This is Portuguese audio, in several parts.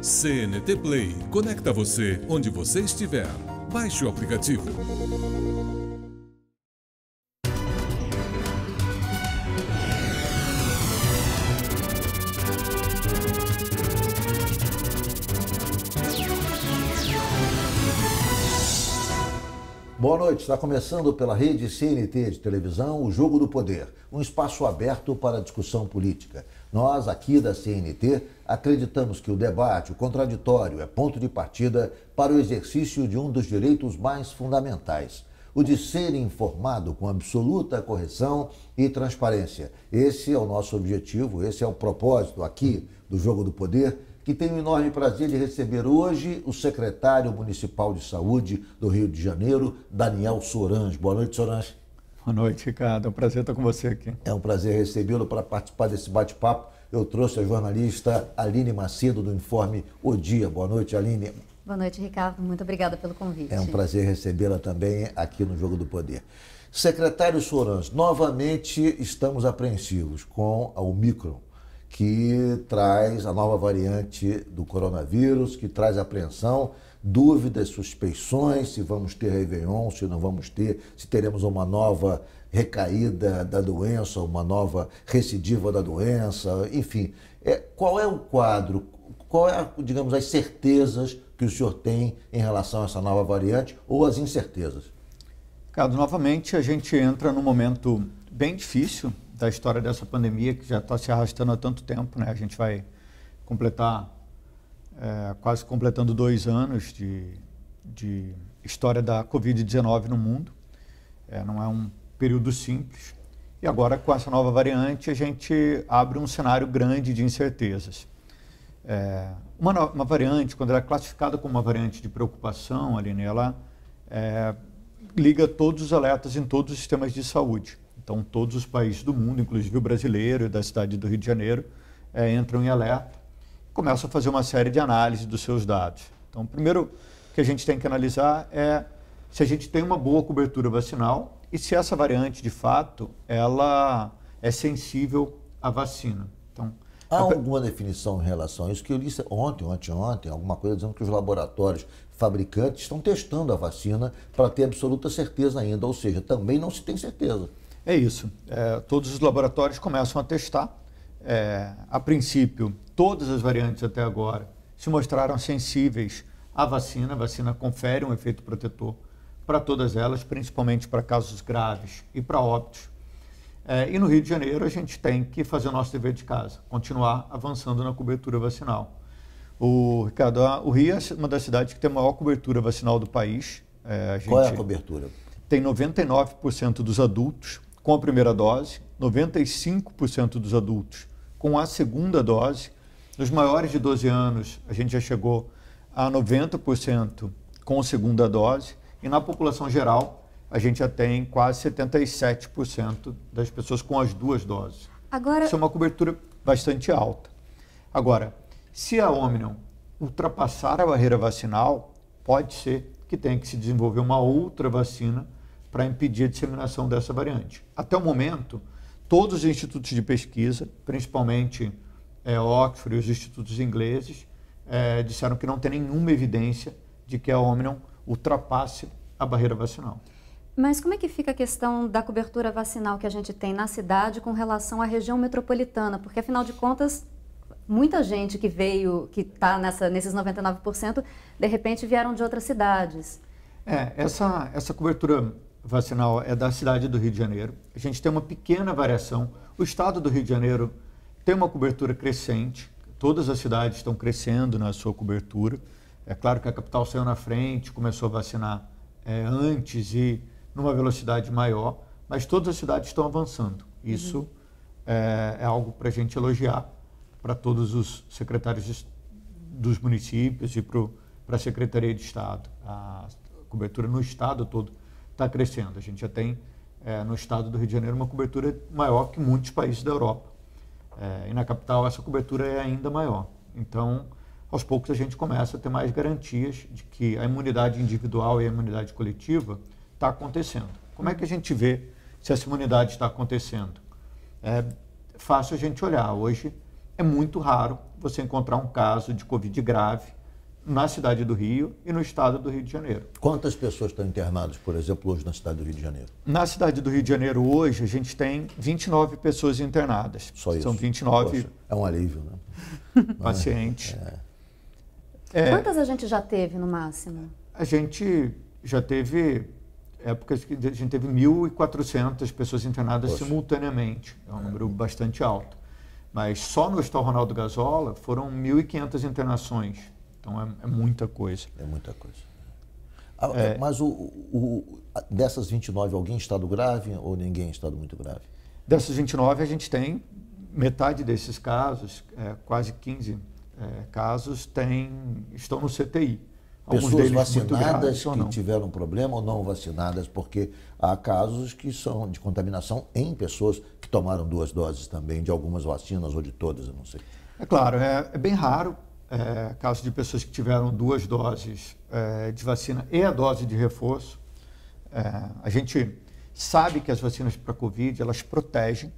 CNT Play conecta você onde você estiver. Baixe o aplicativo. Boa noite, está começando pela rede CNT de televisão o Jogo do Poder, um espaço aberto para discussão política. Nós, aqui da CNT, acreditamos que o debate, o contraditório, é ponto de partida para o exercício de um dos direitos mais fundamentais, o de ser informado com absoluta correção e transparência. Esse é o nosso objetivo, esse é o propósito aqui do Jogo do Poder que tenho o enorme prazer de receber hoje o secretário municipal de saúde do Rio de Janeiro, Daniel Sorange. Boa noite, Sorange. Boa noite, Ricardo. É um prazer estar com você aqui. É um prazer recebê-lo para participar desse bate-papo. Eu trouxe a jornalista Aline Macedo, do Informe O Dia. Boa noite, Aline. Boa noite, Ricardo. Muito obrigada pelo convite. É um prazer recebê-la também aqui no Jogo do Poder. Secretário Sorans, novamente estamos apreensivos com a Omicron, que traz a nova variante do coronavírus, que traz apreensão dúvidas, suspeições, se vamos ter Réveillon, se não vamos ter, se teremos uma nova recaída da doença, uma nova recidiva da doença, enfim. É, qual é o quadro, qual é, digamos, as certezas que o senhor tem em relação a essa nova variante ou as incertezas? Carlos, novamente a gente entra num momento bem difícil da história dessa pandemia que já está se arrastando há tanto tempo, né? A gente vai completar é, quase completando dois anos de, de história da Covid-19 no mundo. É, não é um período simples. E agora, com essa nova variante, a gente abre um cenário grande de incertezas. É, uma, uma, variante, quando ela é classificada como uma variante de preocupação, Aline, ela é, liga todos os alertas em todos os sistemas de saúde. Então, todos os países do mundo, inclusive o brasileiro e da cidade do Rio de Janeiro, é, entram em alerta começa a fazer uma série de análises dos seus dados. Então, primeiro que a gente tem que analisar é se a gente tem uma boa cobertura vacinal e se essa variante, de fato, ela é sensível à vacina. Então, Há alguma definição em relação a isso? Que eu li ontem, ontem, ontem, alguma coisa dizendo que os laboratórios fabricantes estão testando a vacina para ter absoluta certeza ainda, ou seja, também não se tem certeza. É isso. É, todos os laboratórios começam a testar é, a princípio, todas as variantes até agora se mostraram sensíveis à vacina. A vacina confere um efeito protetor para todas elas, principalmente para casos graves e para óbitos. É, e no Rio de Janeiro, a gente tem que fazer o nosso dever de casa, continuar avançando na cobertura vacinal. O, Ricardo, o Rio é uma das cidades que tem a maior cobertura vacinal do país. É, Qual é a cobertura? Tem 99% dos adultos com a primeira dose, 95% dos adultos com a segunda dose. Nos maiores de 12 anos, a gente já chegou a 90% com a segunda dose. E na população geral, a gente já tem quase 77% das pessoas com as duas doses. Agora... Isso é uma cobertura bastante alta. Agora, se a Omnium ultrapassar a barreira vacinal, pode ser que tenha que se desenvolver uma outra vacina para impedir a disseminação dessa variante. Até o momento, todos os institutos de pesquisa, principalmente é, Oxford e os institutos ingleses, é, disseram que não tem nenhuma evidência de que a Omnium ultrapasse a barreira vacinal. Mas como é que fica a questão da cobertura vacinal que a gente tem na cidade com relação à região metropolitana? Porque, afinal de contas, muita gente que veio, que está nesses 99%, de repente vieram de outras cidades. É, essa, essa cobertura vacinal é da cidade do Rio de Janeiro. A gente tem uma pequena variação. O estado do Rio de Janeiro tem uma cobertura crescente. Todas as cidades estão crescendo na sua cobertura. É claro que a capital saiu na frente, começou a vacinar é, antes e numa velocidade maior, mas todas as cidades estão avançando. Isso uhum. é, é algo para a gente elogiar para todos os secretários dos municípios e para a Secretaria de Estado. A cobertura no Estado todo está crescendo. A gente já tem é, no estado do Rio de Janeiro uma cobertura maior que muitos países da Europa. É, e na capital essa cobertura é ainda maior. Então, aos poucos a gente começa a ter mais garantias de que a imunidade individual e a imunidade coletiva está acontecendo. Como é que a gente vê se essa imunidade está acontecendo? É fácil a gente olhar. Hoje é muito raro você encontrar um caso de Covid grave na cidade do Rio e no estado do Rio de Janeiro. Quantas pessoas estão internadas, por exemplo, hoje na cidade do Rio de Janeiro? Na cidade do Rio de Janeiro, hoje, a gente tem 29 pessoas internadas. Só isso? São 29... Poxa, é um alívio, né? Pacientes. É, é. É. Quantas a gente já teve, no máximo? A gente já teve épocas que a gente teve 1.400 pessoas internadas Poxa. simultaneamente. É um é. número bastante alto. Mas só no Hospital Ronaldo Gasola foram 1.500 internações então é, é muita coisa. É muita coisa. Ah, é, é, mas o, o, dessas 29, alguém em estado grave ou ninguém em estado muito grave? Dessas 29, a gente tem metade desses casos, é, quase 15 é, casos, tem, estão no CTI. Alguns Pessoas vacinadas graves, que tiveram problema ou não vacinadas, porque há casos que são de contaminação em pessoas que tomaram duas doses também de algumas vacinas ou de todas, eu não sei. É claro, é, é bem raro, é, casos de pessoas que tiveram duas doses é, de vacina e a dose de reforço. É, a gente sabe que as vacinas para Covid elas protegem,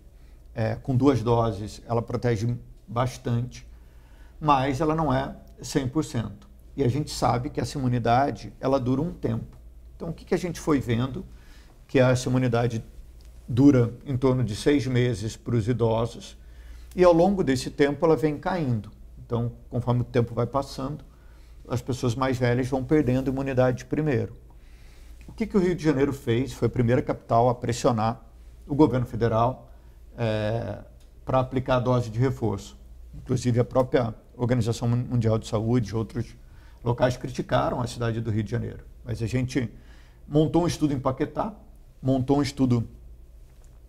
é, com duas doses ela protege bastante, mas ela não é 100%. E a gente sabe que essa imunidade ela dura um tempo. Então o que, que a gente foi vendo? Que essa imunidade dura em torno de seis meses para os idosos e ao longo desse tempo ela vem caindo. Então, conforme o tempo vai passando, as pessoas mais velhas vão perdendo imunidade primeiro. O que, que o Rio de Janeiro fez? Foi a primeira capital a pressionar o governo federal é, eh, para aplicar a dose de reforço. Inclusive, a própria Organização Mundial de Saúde e outros locais criticaram a cidade do Rio de Janeiro. Mas a gente montou um estudo em Paquetá, montou um estudo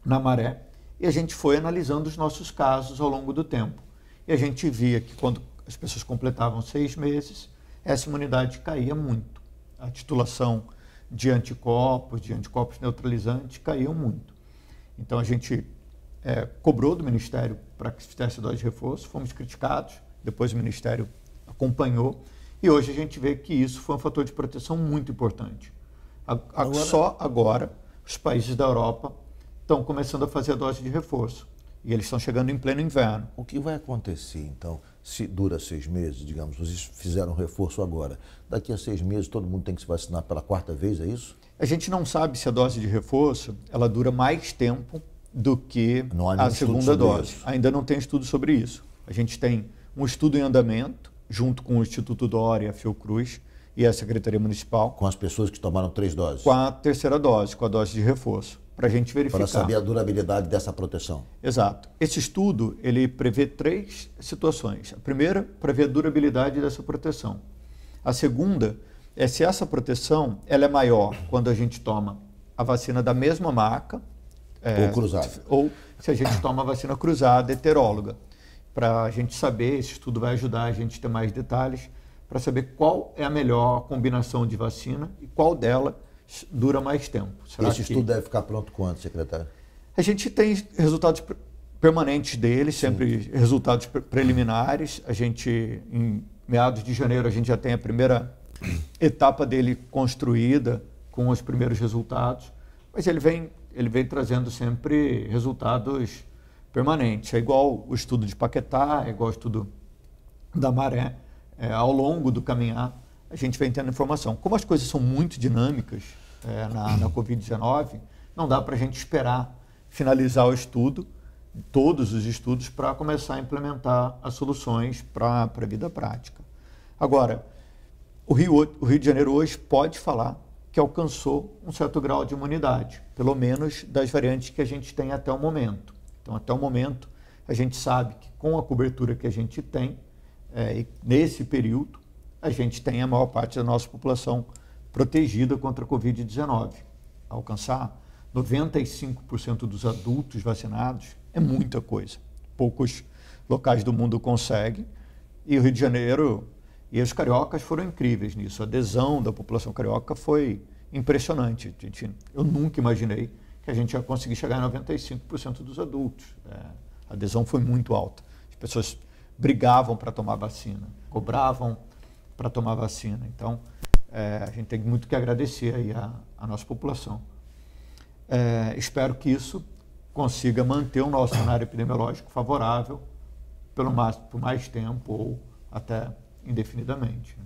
na Maré, e a gente foi analisando os nossos casos ao longo do tempo. E a gente via que quando as pessoas completavam seis meses, essa imunidade caía muito. A titulação de anticorpos, de anticorpos neutralizantes, caiu muito. Então a gente é, cobrou do Ministério para que fizesse dose de reforço, fomos criticados, depois o Ministério acompanhou, e hoje a gente vê que isso foi um fator de proteção muito importante. A, a, agora... Só agora os países da Europa estão começando a fazer a dose de reforço. E eles estão chegando em pleno inverno. O que vai acontecer, então, se dura seis meses, digamos, vocês fizeram um reforço agora. Daqui a seis meses todo mundo tem que se vacinar pela quarta vez, é isso? A gente não sabe se a dose de reforço ela dura mais tempo do que a segunda dose. Isso. Ainda não tem estudo sobre isso. A gente tem um estudo em andamento, junto com o Instituto Dória, a Fiocruz e a Secretaria Municipal. Com as pessoas que tomaram três doses? Com a terceira dose, com a dose de reforço para a gente verificar. Para saber a durabilidade dessa proteção. Exato. Esse estudo ele prevê três situações. A primeira, para ver a durabilidade dessa proteção. A segunda é se essa proteção ela é maior quando a gente toma a vacina da mesma marca. É, ou cruzada. Ou se a gente toma a vacina cruzada, heteróloga. Para a gente saber, esse estudo vai ajudar a gente a ter mais detalhes para saber qual é a melhor combinação de vacina e qual dela dura mais tempo. Será Esse que... estudo deve ficar pronto quando, secretário? A gente tem resultados permanentes dele, sempre Sim. resultados pre preliminares. A gente, em meados de janeiro, a gente já tem a primeira etapa dele construída com os primeiros resultados, mas ele vem, ele vem trazendo sempre resultados permanentes. É igual o estudo de Paquetá, é igual o estudo da Maré, é, ao longo do caminhar a gente vem tendo informação. Como as coisas são muito dinâmicas é, na, na Covid-19, não dá para a gente esperar finalizar o estudo, todos os estudos, para começar a implementar as soluções para a vida prática. Agora, o Rio, o Rio de Janeiro hoje pode falar que alcançou um certo grau de imunidade, pelo menos das variantes que a gente tem até o momento. Então, até o momento, a gente sabe que com a cobertura que a gente tem, é, nesse período, a gente tem a maior parte da nossa população protegida contra a Covid-19. Alcançar 95% dos adultos vacinados é muita coisa. Poucos locais do mundo conseguem. E o Rio de Janeiro e os cariocas foram incríveis nisso. A adesão da população carioca foi impressionante. Eu nunca imaginei que a gente ia conseguir chegar a 95% dos adultos. É, a adesão foi muito alta. As pessoas brigavam para tomar vacina, cobravam para tomar vacina. Então, é, a gente tem muito que agradecer aí a, a nossa população. É, espero que isso consiga manter o nosso cenário epidemiológico favorável pelo mais, por mais tempo ou até indefinidamente.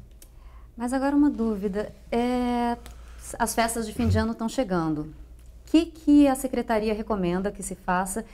Mas agora uma dúvida. É, as festas de fim de ano estão chegando. O que, que a secretaria recomenda que se faça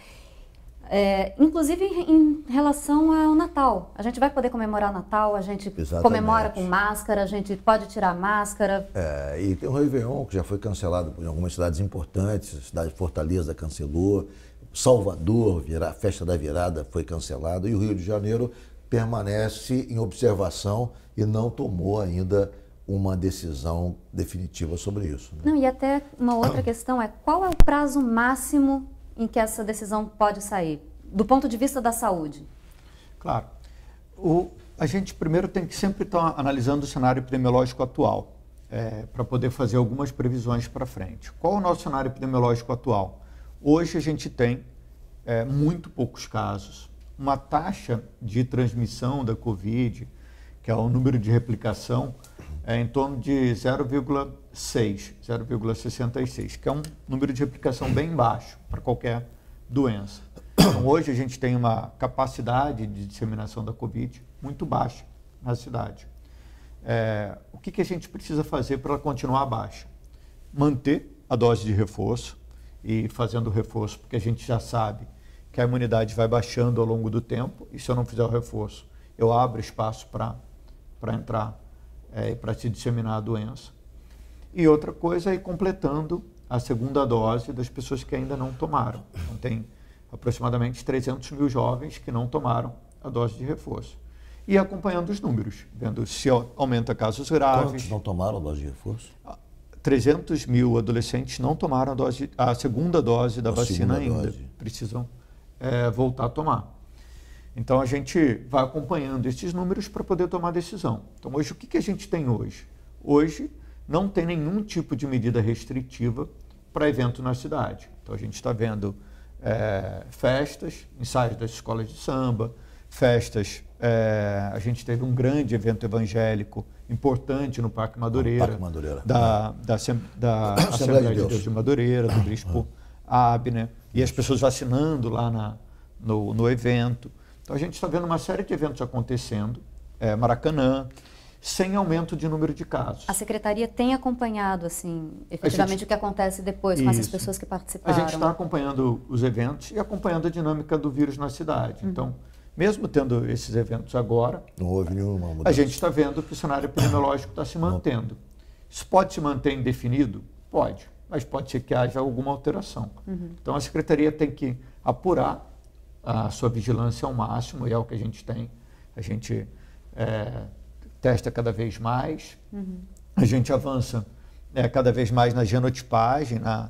é, inclusive em relação ao Natal. A gente vai poder comemorar Natal, a gente Exatamente. comemora com máscara, a gente pode tirar a máscara. É, e tem o Réveillon, que já foi cancelado em algumas cidades importantes, a cidade de Fortaleza cancelou, Salvador, a festa da virada foi cancelada, e o Rio de Janeiro permanece em observação e não tomou ainda uma decisão definitiva sobre isso. Né? Não, e até uma outra questão é qual é o prazo máximo em que essa decisão pode sair, do ponto de vista da saúde? Claro. O, a gente primeiro tem que sempre estar analisando o cenário epidemiológico atual, é, para poder fazer algumas previsões para frente. Qual o nosso cenário epidemiológico atual? Hoje a gente tem é, muito poucos casos, uma taxa de transmissão da Covid, que é o número de replicação, é em torno de 0,1 0,66, que é um número de replicação bem baixo para qualquer doença. Então, hoje a gente tem uma capacidade de disseminação da Covid muito baixa na cidade. É, o que, que a gente precisa fazer para continuar baixa? Manter a dose de reforço e fazendo reforço, porque a gente já sabe que a imunidade vai baixando ao longo do tempo e se eu não fizer o reforço, eu abro espaço para entrar, é, para se disseminar a doença. E outra coisa é ir completando a segunda dose das pessoas que ainda não tomaram. Então, tem aproximadamente 300 mil jovens que não tomaram a dose de reforço. E acompanhando os números, vendo se aumenta casos graves. Quantos não tomaram a dose de reforço? 300 ah, mil adolescentes não tomaram a, dose, a segunda dose da a vacina ainda. Dose. Precisam é, voltar a tomar. Então a gente vai acompanhando esses números para poder tomar decisão. Então hoje o que, que a gente tem hoje? Hoje não tem nenhum tipo de medida restritiva para evento na cidade. Então a gente está vendo é, festas, ensaios das escolas de samba, festas. É, a gente teve um grande evento evangélico importante no Parque Madureira, Parque Madureira. Da, da, da, Assembleia de Deus. Deus de Madureira, do ah, Bispo ah. Abner, e as pessoas vacinando lá na, no, no evento. Então a gente está vendo uma série de eventos acontecendo. É, Maracanã sem aumento de número de casos. A secretaria tem acompanhado, assim, efetivamente gente, o que acontece depois com isso. essas pessoas que participaram? A gente está acompanhando os eventos e acompanhando a dinâmica do vírus na cidade. Uhum. Então, mesmo tendo esses eventos agora, não houve nenhuma mudança. A gente está vendo que o cenário epidemiológico está se mantendo. Isso pode se manter indefinido? Pode, mas pode ser que haja alguma alteração. Uhum. Então, a secretaria tem que apurar a sua vigilância ao máximo, e é o que a gente tem. A gente é, testa cada vez mais, uhum. a gente avança né, cada vez mais na genotipagem, na,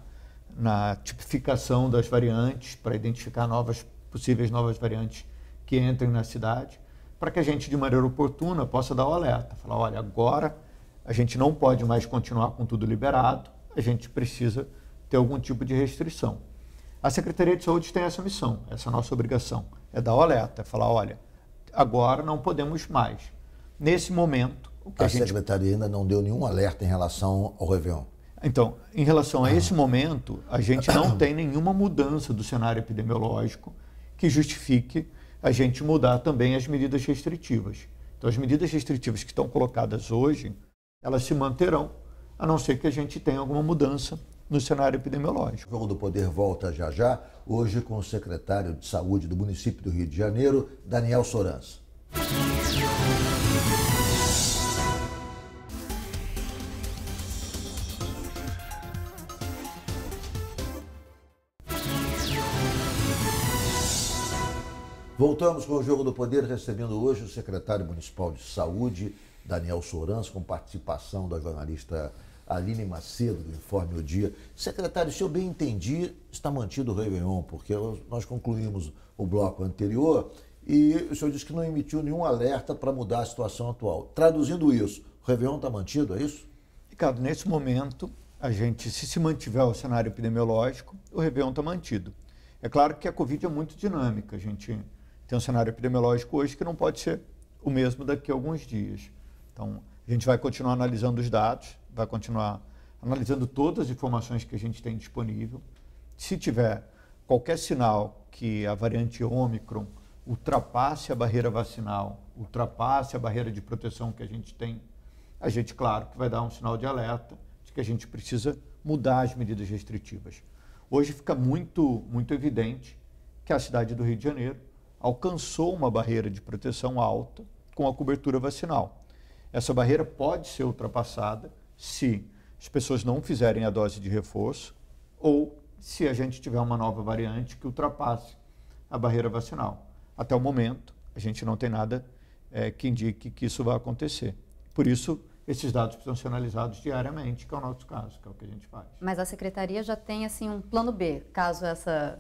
na tipificação das variantes, para identificar novas possíveis novas variantes que entrem na cidade, para que a gente, de maneira oportuna, possa dar o alerta. Falar, olha, agora a gente não pode mais continuar com tudo liberado, a gente precisa ter algum tipo de restrição. A Secretaria de Saúde tem essa missão, essa é nossa obrigação, é dar o alerta, é falar, olha, agora não podemos mais nesse momento. O que a, a gente... secretaria ainda não deu nenhum alerta em relação ao Réveillon. Então, em relação a ah. esse momento, a gente não tem nenhuma mudança do cenário epidemiológico que justifique a gente mudar também as medidas restritivas. Então, as medidas restritivas que estão colocadas hoje, elas se manterão, a não ser que a gente tenha alguma mudança no cenário epidemiológico. O do Poder volta já já, hoje com o secretário de Saúde do município do Rio de Janeiro, Daniel Sorança. Voltamos com o Jogo do Poder, recebendo hoje o secretário municipal de saúde, Daniel Sorans, com participação da jornalista Aline Macedo, do Informe o Dia. Secretário, se eu bem entendi, está mantido o Réveillon, porque nós concluímos o bloco anterior e o senhor disse que não emitiu nenhum alerta para mudar a situação atual. Traduzindo isso, o Réveillon está mantido, é isso? Ricardo, nesse momento, a gente, se se mantiver o cenário epidemiológico, o Réveillon está mantido. É claro que a Covid é muito dinâmica. A gente tem um cenário epidemiológico hoje que não pode ser o mesmo daqui a alguns dias. Então, a gente vai continuar analisando os dados, vai continuar analisando todas as informações que a gente tem disponível. Se tiver qualquer sinal que a variante Ômicron ultrapasse a barreira vacinal, ultrapasse a barreira de proteção que a gente tem, a gente, claro, que vai dar um sinal de alerta de que a gente precisa mudar as medidas restritivas. Hoje fica muito, muito evidente que a cidade do Rio de Janeiro alcançou uma barreira de proteção alta com a cobertura vacinal. Essa barreira pode ser ultrapassada se as pessoas não fizerem a dose de reforço ou se a gente tiver uma nova variante que ultrapasse a barreira vacinal. Até o momento, a gente não tem nada é, que indique que isso vai acontecer. Por isso, esses dados precisam ser analisados diariamente, que é o nosso caso, que é o que a gente faz. Mas a secretaria já tem assim um plano B, caso essa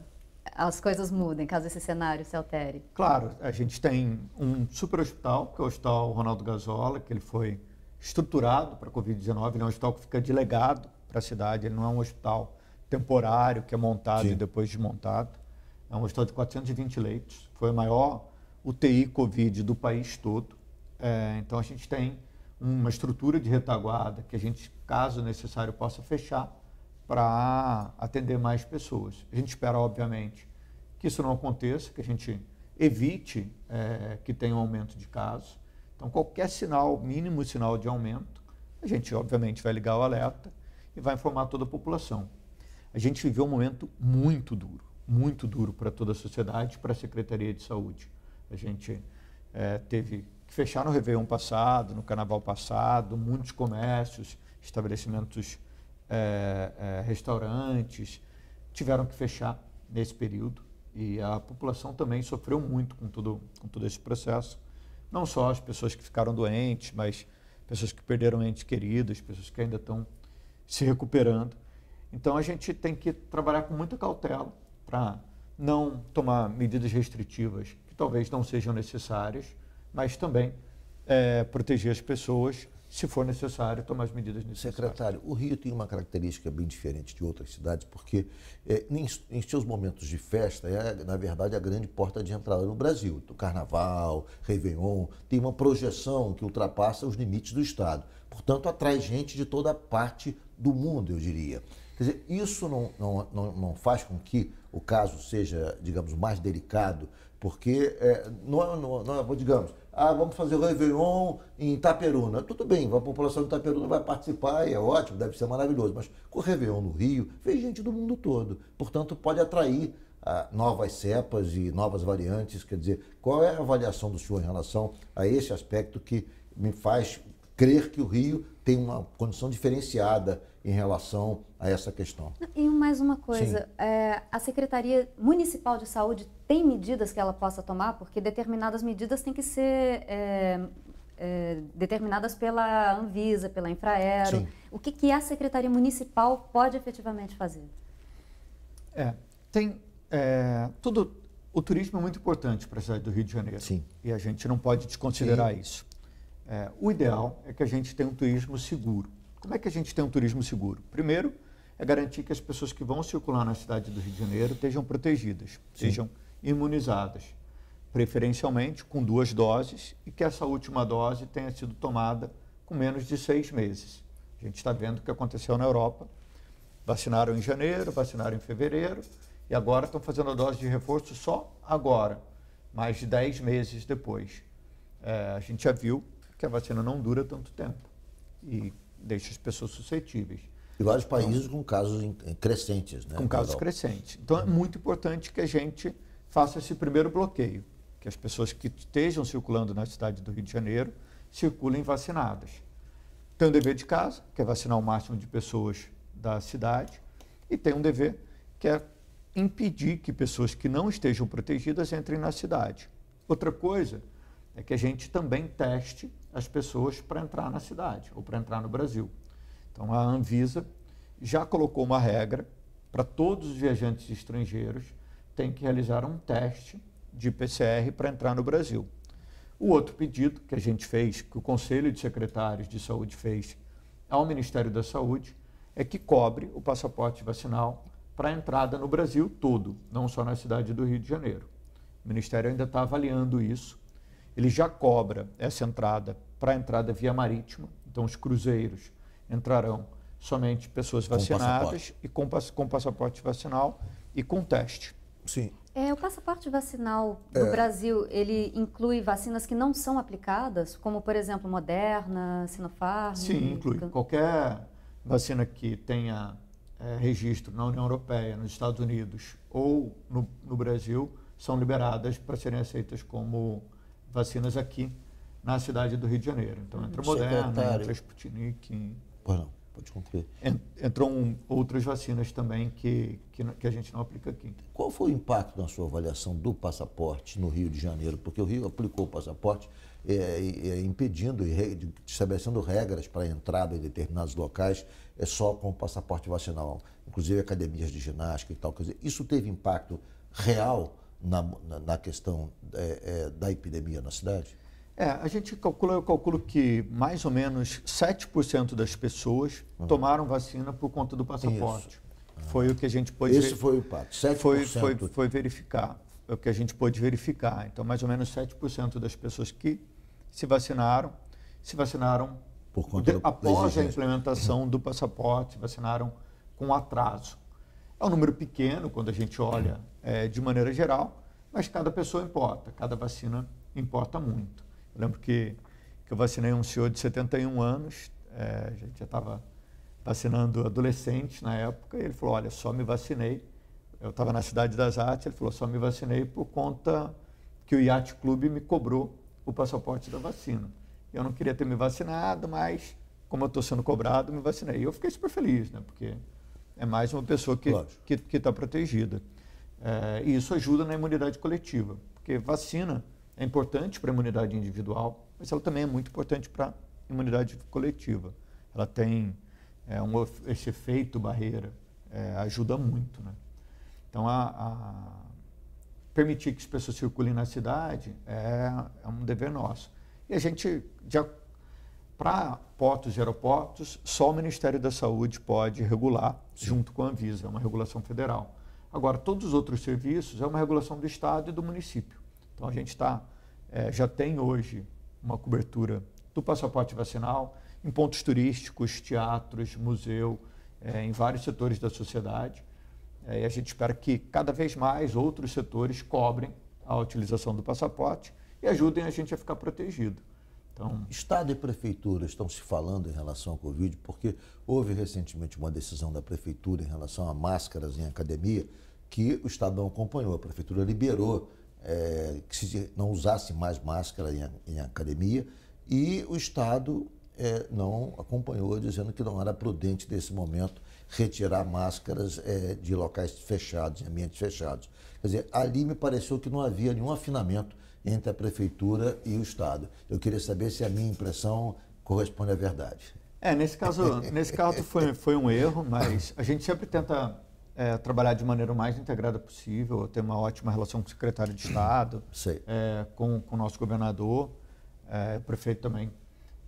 as coisas mudem, caso esse cenário se altere. Claro, a gente tem um super hospital, que é o Hospital Ronaldo Gazola, que ele foi estruturado para a Covid-19, ele é um hospital que fica delegado para a cidade, ele não é um hospital temporário que é montado Sim. e depois desmontado. É um hospital de 420 leitos, foi a maior UTI Covid do país todo. É, então a gente tem uma estrutura de retaguarda que a gente, caso necessário, possa fechar para atender mais pessoas. A gente espera, obviamente, que isso não aconteça, que a gente evite é, que tenha um aumento de casos. Então, qualquer sinal, mínimo sinal de aumento, a gente, obviamente, vai ligar o alerta e vai informar toda a população. A gente viveu um momento muito duro muito duro para toda a sociedade, para a Secretaria de Saúde. A gente é, teve que fechar no Réveillon passado, no Carnaval passado, muitos comércios, estabelecimentos, é, é, restaurantes, tiveram que fechar nesse período. E a população também sofreu muito com, tudo, com todo esse processo. Não só as pessoas que ficaram doentes, mas pessoas que perderam entes queridos, pessoas que ainda estão se recuperando. Então a gente tem que trabalhar com muita cautela para não tomar medidas restritivas que talvez não sejam necessárias, mas também é, proteger as pessoas, se for necessário, tomar as medidas necessárias. Secretário, o Rio tem uma característica bem diferente de outras cidades, porque é, em, em, seus momentos de festa é, na verdade, a grande porta de entrada no Brasil. do então, Carnaval, Réveillon, tem uma projeção que ultrapassa os limites do Estado. Portanto, atrai gente de toda parte do mundo, eu diria. Quer dizer, isso não, não, não, não faz com que o caso seja, digamos, mais delicado, porque é, não, é, não, é, não, é, digamos, ah, vamos fazer o Réveillon em Itaperuna. Tudo bem, a população de Itaperuna vai participar e é ótimo, deve ser maravilhoso, mas com o Réveillon no Rio, vem gente do mundo todo. Portanto, pode atrair ah, novas cepas e novas variantes. Quer dizer, qual é a avaliação do senhor em relação a esse aspecto que me faz crer que o Rio tem uma condição diferenciada em relação a essa questão. E mais uma coisa, é, a Secretaria Municipal de Saúde tem medidas que ela possa tomar, porque determinadas medidas têm que ser é, é, determinadas pela Anvisa, pela Infraero. Sim. O que, que a Secretaria Municipal pode efetivamente fazer? É, tem é, tudo. O turismo é muito importante para a cidade do Rio de Janeiro. Sim. E a gente não pode desconsiderar Sim. isso. É, o ideal é que a gente tenha um turismo seguro como é que a gente tem um turismo seguro? Primeiro, é garantir que as pessoas que vão circular na cidade do Rio de Janeiro estejam protegidas, Sim. sejam imunizadas, preferencialmente com duas doses, e que essa última dose tenha sido tomada com menos de seis meses. A gente está vendo o que aconteceu na Europa. Vacinaram em janeiro, vacinaram em fevereiro, e agora estão fazendo a dose de reforço só agora, mais de dez meses depois. É, a gente já viu que a vacina não dura tanto tempo. E deixa as pessoas suscetíveis. E vários então, países então, com casos eh, crescentes, né? Com casos crescentes. Então é uhum. muito importante que a gente faça esse primeiro bloqueio, que as pessoas que estejam circulando na cidade do Rio de Janeiro circulem vacinadas. Tem um dever de casa, que é vacinar o máximo de pessoas da cidade, e tem um dever que é impedir que pessoas que não estejam protegidas entrem na cidade. Outra coisa é que a gente também teste as pessoas para entrar na cidade ou para entrar no Brasil. Então a Anvisa já colocou uma regra para todos os viajantes estrangeiros tem que realizar um teste de PCR para entrar no Brasil. O outro pedido que a gente fez, que o Conselho de Secretários de Saúde fez ao Ministério da Saúde, é que cobre o passaporte vacinal para a entrada no Brasil todo, não só na cidade do Rio de Janeiro. O Ministério ainda está avaliando isso ele já cobra essa entrada para a entrada via marítima. Então, os cruzeiros entrarão somente pessoas vacinadas com e com, com passaporte vacinal e com teste. Sim. É, o passaporte vacinal do é. Brasil, ele inclui vacinas que não são aplicadas, como, por exemplo, Moderna, Sinopharm? Sim, inclui. Qualquer vacina que tenha é, registro na União Europeia, nos Estados Unidos ou no, no Brasil, são liberadas para serem aceitas como vacinas aqui na cidade do Rio de Janeiro. Então, hum, entra Moderna, Secretário. entra Sputnik. não, pode concluir. Entram um, outras vacinas também que, que, que, a gente não aplica aqui. Qual foi o impacto na sua avaliação do passaporte no Rio de Janeiro? Porque o Rio aplicou o passaporte é, é, é impedindo e estabelecendo regras para a entrada em determinados locais é só com o passaporte vacinal, inclusive academias de ginástica e tal. Quer dizer, isso teve impacto real na, na questão é, é, da epidemia na cidade? É, a gente calcula, eu calculo que mais ou menos 7% das pessoas uhum. tomaram vacina por conta do passaporte. Foi o que a gente pôde... Esse ver... foi o impacto, 7%. Foi, foi, foi verificar, é o que a gente pôde verificar. Então, mais ou menos 7% das pessoas que se vacinaram, se vacinaram por conta de, após a implementação do passaporte, vacinaram com atraso. É um número pequeno quando a gente olha é, de maneira geral, mas cada pessoa importa, cada vacina importa muito. Eu lembro que, que eu vacinei um senhor de 71 anos, é, a gente já estava vacinando adolescentes na época, e ele falou: Olha, só me vacinei. Eu estava na Cidade das Artes, ele falou: Só me vacinei por conta que o Yacht Clube me cobrou o passaporte da vacina. Eu não queria ter me vacinado, mas como eu estou sendo cobrado, me vacinei. E eu fiquei super feliz, né? Porque é mais uma pessoa que está que, que tá protegida. É, e isso ajuda na imunidade coletiva, porque vacina é importante para a imunidade individual, mas ela também é muito importante para a imunidade coletiva. Ela tem é, um, esse efeito barreira, é, ajuda muito. Né? Então, a, a permitir que as pessoas circulem na cidade é, é um dever nosso. E a gente, para portos e aeroportos, só o Ministério da Saúde pode regular junto com a Anvisa, é uma regulação federal. Agora, todos os outros serviços é uma regulação do Estado e do município. Então, a gente está, é, já tem hoje uma cobertura do passaporte vacinal em pontos turísticos, teatros, museu, é, em vários setores da sociedade. É, e a gente espera que cada vez mais outros setores cobrem a utilização do passaporte e ajudem a gente a ficar protegido. Então... Estado e prefeitura estão se falando em relação ao Covid, porque houve recentemente uma decisão da prefeitura em relação a máscaras em academia que o Estado não acompanhou. A prefeitura liberou é, que se não usasse mais máscara em, em academia e o Estado é, não acompanhou, dizendo que não era prudente nesse momento retirar máscaras é, de locais fechados, em ambientes fechados. Quer dizer, ali me pareceu que não havia nenhum afinamento entre a prefeitura e o Estado. Eu queria saber se a minha impressão corresponde à verdade. É, nesse caso, nesse caso foi, foi um erro, mas a gente sempre tenta é, trabalhar de maneira mais integrada possível, ter uma ótima relação com o secretário de Estado, é, com, com o nosso governador, é, o prefeito também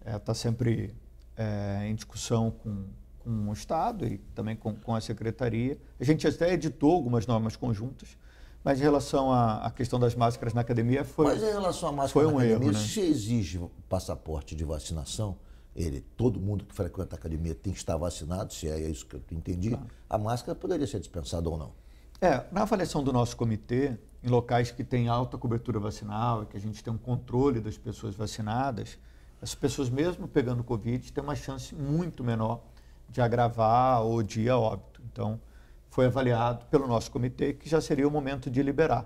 está é, sempre é, em discussão com, com o Estado e também com, com a secretaria. A gente até editou algumas normas conjuntas, mas em relação à, questão das máscaras na academia, foi. Mas em relação à máscara foi um na academia, erro, né? se exige passaporte de vacinação, ele, todo mundo que frequenta a academia tem que estar vacinado, se é isso que eu entendi, claro. a máscara poderia ser dispensada ou não. É, na avaliação do nosso comitê, em locais que tem alta cobertura vacinal, que a gente tem um controle das pessoas vacinadas, as pessoas mesmo pegando Covid têm uma chance muito menor de agravar ou de ir a óbito. Então, foi avaliado pelo nosso comitê que já seria o momento de liberar.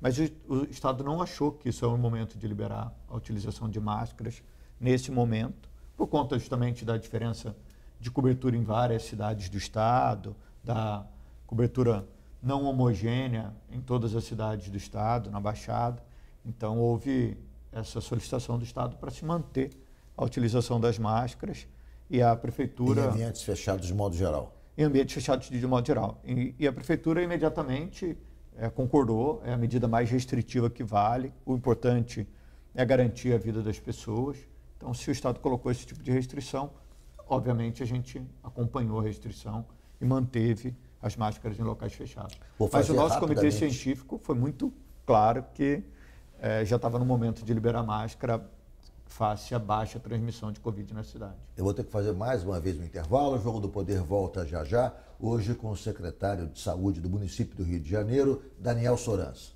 Mas o, o Estado não achou que isso é o momento de liberar a utilização de máscaras nesse momento, por conta justamente da diferença de cobertura em várias cidades do Estado, da cobertura não homogênea em todas as cidades do Estado, na Baixada. Então, houve essa solicitação do Estado para se manter a utilização das máscaras e a Prefeitura. Em ambientes fechados, de modo geral? em ambientes fechados de modo geral. E, e a prefeitura imediatamente é, concordou, é a medida mais restritiva que vale. O importante é garantir a vida das pessoas. Então, se o Estado colocou esse tipo de restrição, obviamente a gente acompanhou a restrição e manteve as máscaras em locais fechados. Mas o nosso comitê científico foi muito claro que é, já estava no momento de liberar máscara face à baixa transmissão de Covid na cidade. Eu vou ter que fazer mais uma vez um intervalo. O Jogo do Poder volta já já, hoje com o secretário de Saúde do município do Rio de Janeiro, Daniel Sorança.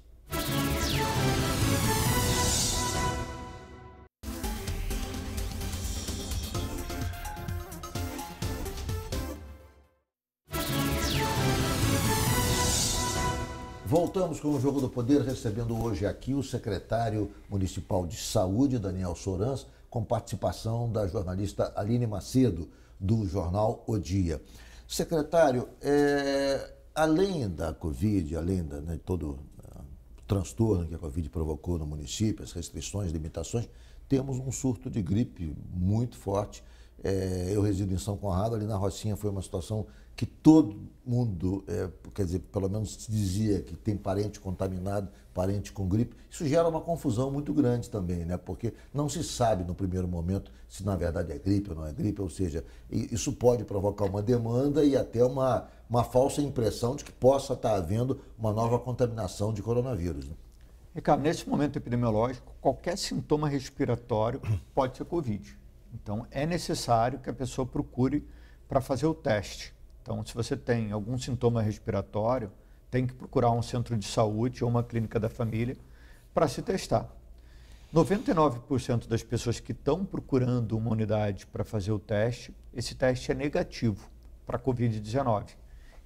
Estamos com o Jogo do Poder recebendo hoje aqui o secretário municipal de saúde, Daniel Sorans, com participação da jornalista Aline Macedo, do jornal O Dia. Secretário, é, além da Covid, além de né, todo o ah, transtorno que a Covid provocou no município, as restrições, limitações, temos um surto de gripe muito forte. É, eu resido em São Conrado, ali na Rocinha foi uma situação que todo mundo, é, quer dizer, pelo menos se dizia que tem parente contaminado, parente com gripe, isso gera uma confusão muito grande também, né? Porque não se sabe no primeiro momento se na verdade é gripe ou não é gripe, ou seja, isso pode provocar uma demanda e até uma, uma falsa impressão de que possa estar havendo uma nova contaminação de coronavírus. Né? Ricardo, nesse momento epidemiológico, qualquer sintoma respiratório pode ser Covid. Então, é necessário que a pessoa procure para fazer o teste. Então, se você tem algum sintoma respiratório, tem que procurar um centro de saúde ou uma clínica da família para se testar. 99% das pessoas que estão procurando uma unidade para fazer o teste, esse teste é negativo para a Covid-19.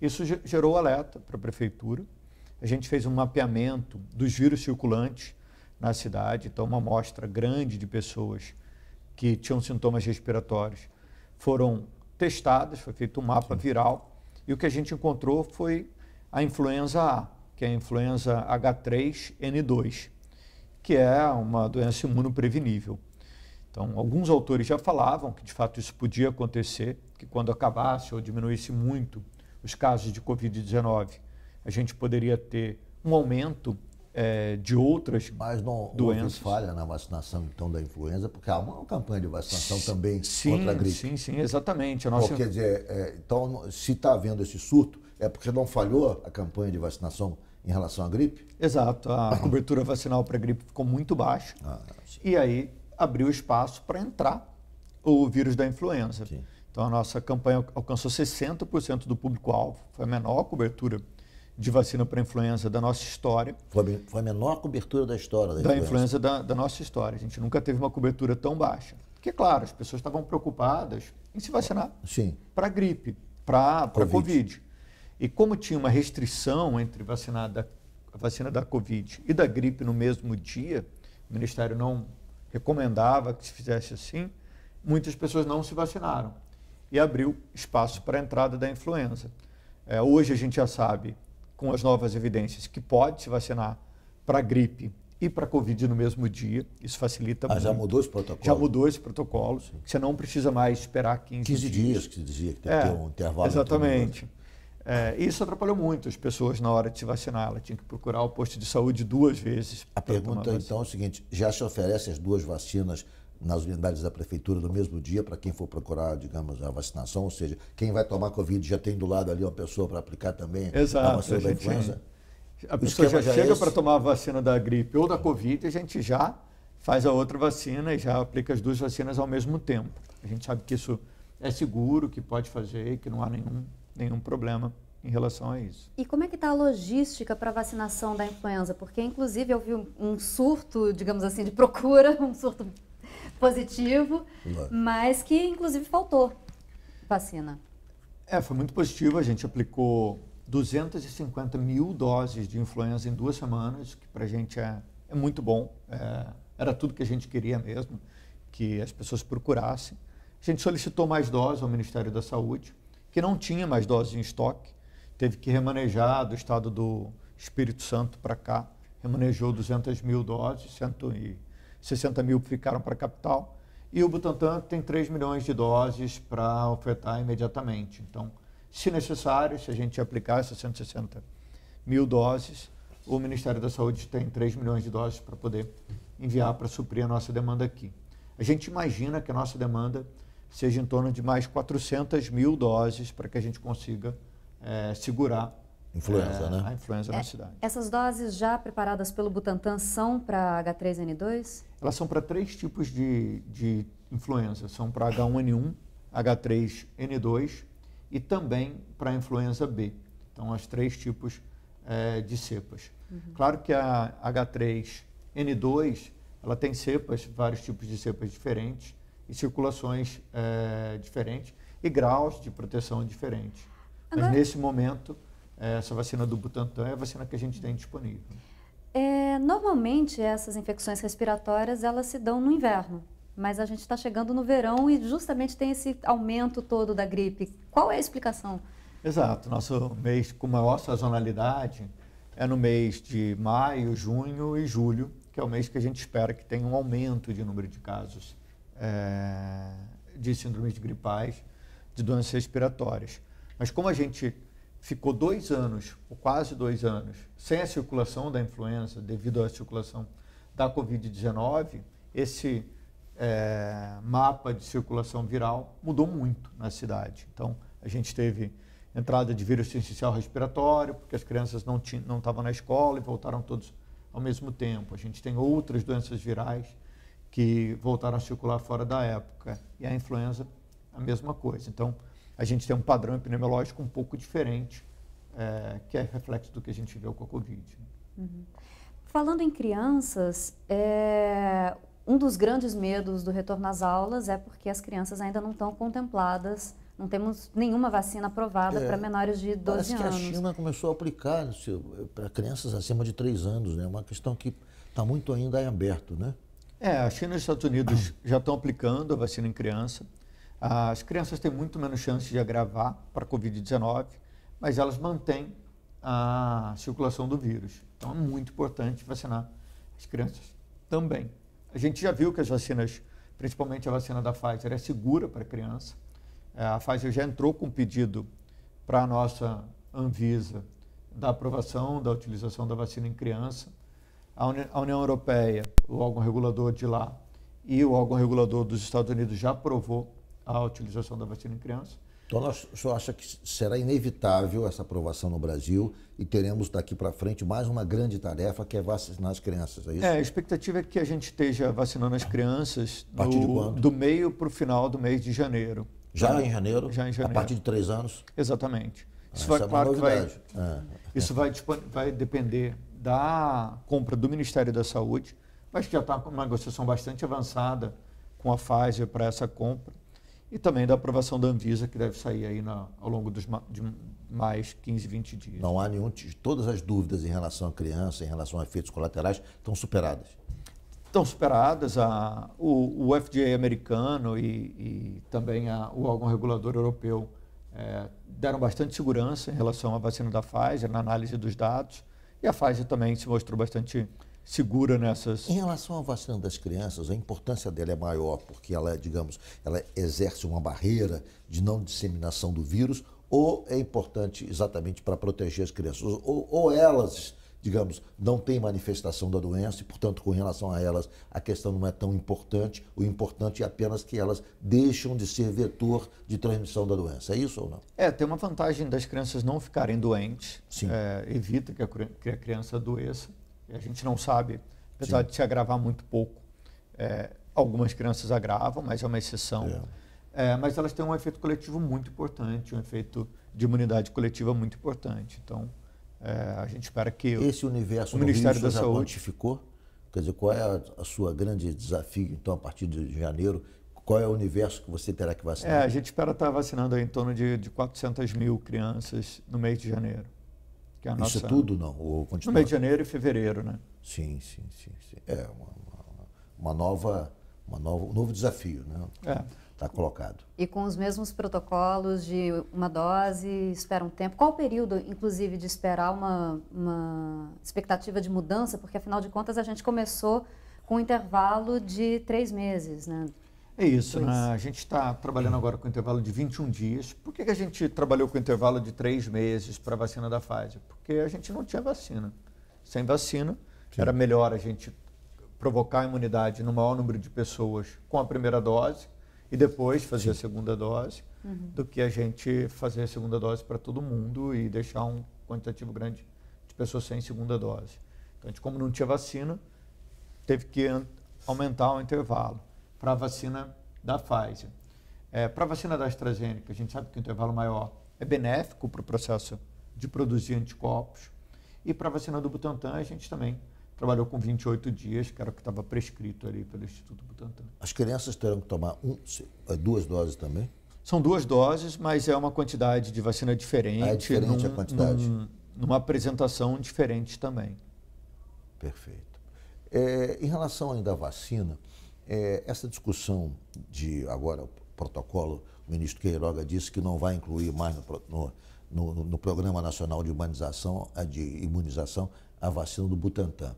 Isso gerou alerta para a prefeitura. A gente fez um mapeamento dos vírus circulantes na cidade, então uma amostra grande de pessoas que tinham sintomas respiratórios foram testadas, foi feito um mapa Sim. viral, e o que a gente encontrou foi a influenza A, que é a influenza H3N2, que é uma doença imunoprevenível. Então, alguns autores já falavam que de fato isso podia acontecer, que quando acabasse ou diminuísse muito os casos de Covid-19, a gente poderia ter um aumento é, de outras Mas não, doenças. falha na vacinação, então, da influenza, porque há uma campanha de vacinação sim, também contra a gripe. Sim, sim, exatamente. A nossa... Bom, quer dizer, é, então, se está havendo esse surto, é porque não falhou a campanha de vacinação em relação à gripe? Exato. A cobertura vacinal para a gripe ficou muito baixa. Ah, e aí abriu espaço para entrar o vírus da influenza. Sim. Então, a nossa campanha alcançou 60% do público-alvo. Foi a menor cobertura de vacina para influenza da nossa história. Foi, foi a menor cobertura da história da, da influenza, influenza da, nossa história. A gente nunca teve uma cobertura tão baixa. Porque, claro, as pessoas estavam preocupadas em se vacinar para gripe, para COVID. Covid. E como tinha uma restrição entre vacinar a vacina da Covid e da gripe no mesmo dia, o Ministério não recomendava que se fizesse assim, muitas pessoas não se vacinaram e abriu espaço para a entrada da influenza. É, hoje a gente já sabe com as novas evidências, que pode se vacinar para gripe e para Covid no mesmo dia. Isso facilita ah, muito. já mudou esse protocolo? Já mudou esse protocolo. Sim. Você não precisa mais esperar 15, 15 dias. 15 dias que dizia que tem é, que ter um intervalo. Exatamente. É, isso atrapalhou muito as pessoas na hora de se vacinar. Ela tinha que procurar o posto de saúde duas vezes. A pergunta então é o seguinte: já se oferecem as duas vacinas nas unidades da prefeitura no mesmo dia para quem for procurar, digamos, a vacinação, ou seja, quem vai tomar Covid já tem do lado ali uma pessoa para aplicar também Exato, a vacina a da influenza. A pessoa já, já, é chega é para tomar a vacina da gripe ou da Covid, a gente já faz a outra vacina e já aplica as duas vacinas ao mesmo tempo. A gente sabe que isso é seguro, que pode fazer e que não há nenhum, nenhum problema em relação a isso. E como é que está a logística para a vacinação da influenza? Porque, inclusive, eu vi um surto, digamos assim, de procura, um surto positivo, mas que inclusive faltou vacina. É, foi muito positivo. A gente aplicou 250 mil doses de influenza em duas semanas, que para a gente é, é, muito bom. É, era tudo que a gente queria mesmo, que as pessoas procurassem. A gente solicitou mais doses ao Ministério da Saúde, que não tinha mais doses em estoque, teve que remanejar do estado do Espírito Santo para cá, remanejou 200 mil doses, 100 e 60 mil ficaram para a capital. E o Butantan tem 3 milhões de doses para ofertar imediatamente. Então, se necessário, se a gente aplicar essas 160 mil doses, o Ministério da Saúde tem 3 milhões de doses para poder enviar para suprir a nossa demanda aqui. A gente imagina que a nossa demanda seja em torno de mais 400 mil doses para que a gente consiga é, segurar Influenza, é, né? A influenza é, na é, cidade. Essas doses já preparadas pelo Butantan são para H3N2? Elas são para três tipos de, de influenza. São para H1N1, H3N2 e também para a influenza B. Então, os três tipos é, de cepas. Uhum. Claro que a H3N2 ela tem cepas, vários tipos de cepas diferentes e circulações é, diferentes e graus de proteção diferentes. Mas nesse momento é, essa vacina do Butantan é a vacina que a gente tem disponível. É, normalmente essas infecções respiratórias elas se dão no inverno, mas a gente está chegando no verão e justamente tem esse aumento todo da gripe. Qual é a explicação? Exato, nosso mês com maior sazonalidade é no mês de maio, junho e julho, que é o mês que a gente espera que tenha um aumento de número de casos é, de síndromes gripais, de doenças respiratórias. Mas como a gente ficou dois anos, ou quase dois anos, sem a circulação da influenza, devido à circulação da Covid-19, esse é, mapa de circulação viral mudou muito na cidade. Então, a gente teve entrada de vírus essencial respiratório, porque as crianças não estavam na escola e voltaram todos ao mesmo tempo. A gente tem outras doenças virais que voltaram a circular fora da época. E a influenza, a mesma coisa. Então, a gente tem um padrão epidemiológico um pouco diferente, é, que é reflexo do que a gente viu com a Covid. Uhum. Falando em crianças, é, um dos grandes medos do retorno às aulas é porque as crianças ainda não estão contempladas, não temos nenhuma vacina aprovada é, para menores de 12 anos. Que a China começou a aplicar para crianças acima de 3 anos, né? É uma questão que está muito ainda em aberto. Né? É, a China e os Estados Unidos já estão aplicando a vacina em criança. As crianças têm muito menos chance de agravar para a Covid-19, mas elas mantêm a circulação do vírus. Então é muito importante vacinar as crianças também. A gente já viu que as vacinas, principalmente a vacina da Pfizer, é segura para a criança. É, a Pfizer já entrou com um pedido para a nossa Anvisa da aprovação da utilização da vacina em criança. A, a União Europeia, o órgão regulador de lá e o órgão regulador dos Estados Unidos já aprovou a utilização da vacina em criança. Então, nós, o senhor acha que será inevitável essa aprovação no Brasil e teremos daqui para frente mais uma grande tarefa que é vacinar as crianças, é isso? É, a expectativa é que a gente esteja vacinando as crianças do meio para o final do mês de janeiro. Já né? em janeiro? Já em janeiro. A partir de três anos? Exatamente. Ah, isso vai, é claro vai, é. isso vai, vai depender da compra do Ministério da Saúde, mas que já está com uma negociação bastante avançada com a Pfizer para essa compra e também da aprovação da Anvisa, que deve sair aí na, ao longo dos de mais 15, 20 dias. Não há nenhum. Todas as dúvidas em relação à criança, em relação a efeitos colaterais, estão superadas. Estão superadas. A, o, o FDA americano e, e também a, o órgão regulador europeu é, deram bastante segurança em relação à vacina da Pfizer, na análise dos dados. E a Pfizer também se mostrou bastante segura nessas. Em relação à vacina das crianças, a importância dela é maior, porque ela, digamos, ela exerce uma barreira de não disseminação do vírus, ou é importante exatamente para proteger as crianças, ou, ou elas digamos, não têm manifestação da doença e, portanto, com relação a elas, a questão não é tão importante. O importante é apenas que elas deixam de ser vetor de transmissão da doença. É isso ou não? É, tem uma vantagem das crianças não ficarem doentes. Sim. É, evita que a, que a criança adoeça a gente não sabe, apesar Sim. de se agravar muito pouco. É, algumas crianças agravam, mas é uma exceção. É. é mas elas têm um efeito coletivo muito importante, um efeito de imunidade coletiva muito importante. Então, é, a gente espera que esse universo o Ministério da Saúde quantificou. Quer dizer, qual é a, a sua grande desafio, então, a partir de janeiro? Qual é o universo que você terá que vacinar? É, a gente espera estar vacinando em torno de, de 400 mil crianças no mês de janeiro. Que é Isso nossa... tudo não? Ou continua... No meio de janeiro e fevereiro, né? Sim, sim, sim. sim. É uma, uma, nova, uma nova, um novo desafio, né? É. Está colocado. E com os mesmos protocolos de uma dose, espera um tempo. Qual o período, inclusive, de esperar uma, uma expectativa de mudança? Porque, afinal de contas, a gente começou com um intervalo de três meses, né? É isso, né? a gente está trabalhando agora com intervalo de 21 dias. Por que, que a gente trabalhou com intervalo de três meses para a vacina da Pfizer? Porque a gente não tinha vacina. Sem vacina, Sim. era melhor a gente provocar a imunidade no maior número de pessoas com a primeira dose e depois fazer Sim. a segunda dose, uhum. do que a gente fazer a segunda dose para todo mundo e deixar um quantitativo grande de pessoas sem segunda dose. Então, a gente, como não tinha vacina, teve que aumentar o intervalo para a vacina da Pfizer. É, para a vacina da AstraZeneca, a gente sabe que o intervalo maior é benéfico para o processo de produzir anticorpos. E para a vacina do Butantan, a gente também trabalhou com 28 dias, que era o que estava prescrito ali pelo Instituto Butantan. As crianças terão que tomar um, é, duas doses também? São duas doses, mas é uma quantidade de vacina diferente. Ah, é diferente num, a quantidade. Num, numa apresentação diferente também. Perfeito. É, em relação ainda à vacina, é, essa discussão de agora o protocolo, o ministro Queiroga disse que não vai incluir mais no, no, no, no Programa Nacional de Humanização, eh, de Imunização, a vacina do Butantan.